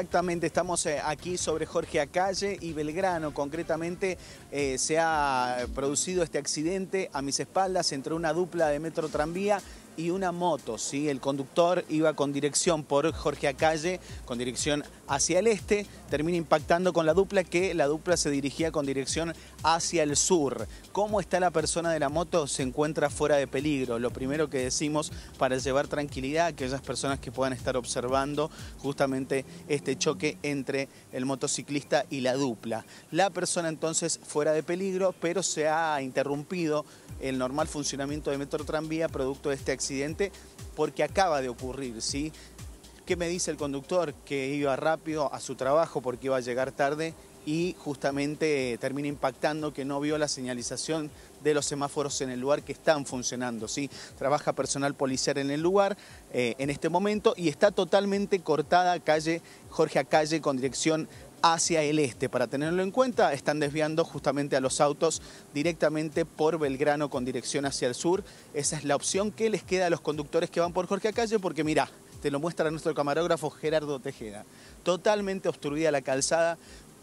Exactamente, estamos eh, aquí sobre Jorge Acalle y Belgrano. Concretamente eh, se ha producido este accidente a mis espaldas entre una dupla de metro y una moto. ¿sí? El conductor iba con dirección por Jorge Acalle, con dirección hacia el este, termina impactando con la dupla, que la dupla se dirigía con dirección hacia el sur. ¿Cómo está la persona de la moto? Se encuentra fuera de peligro. Lo primero que decimos para llevar tranquilidad a aquellas personas que puedan estar observando justamente este choque entre el motociclista y la dupla. La persona entonces fuera de peligro, pero se ha interrumpido el normal funcionamiento de Metro Tranvía producto de este accidente porque acaba de ocurrir, ¿sí? ¿Qué me dice el conductor? Que iba rápido a su trabajo porque iba a llegar tarde y justamente eh, termina impactando que no vio la señalización de los semáforos en el lugar que están funcionando. ¿sí? Trabaja personal policial en el lugar eh, en este momento y está totalmente cortada calle Jorge calle con dirección hacia el este. Para tenerlo en cuenta, están desviando justamente a los autos directamente por Belgrano con dirección hacia el sur. Esa es la opción que les queda a los conductores que van por Jorge Acalle, porque mira, te lo muestra nuestro camarógrafo Gerardo Tejeda. Totalmente obstruida la calzada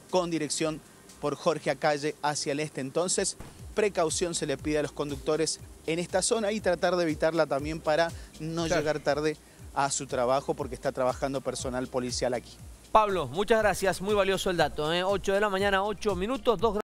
con dirección por Jorge Acalle hacia el este. Entonces, precaución se le pide a los conductores en esta zona y tratar de evitarla también para no llegar tarde a su trabajo porque está trabajando personal policial aquí. Pablo, muchas gracias, muy valioso el dato. 8 ¿eh? de la mañana, 8 minutos, 2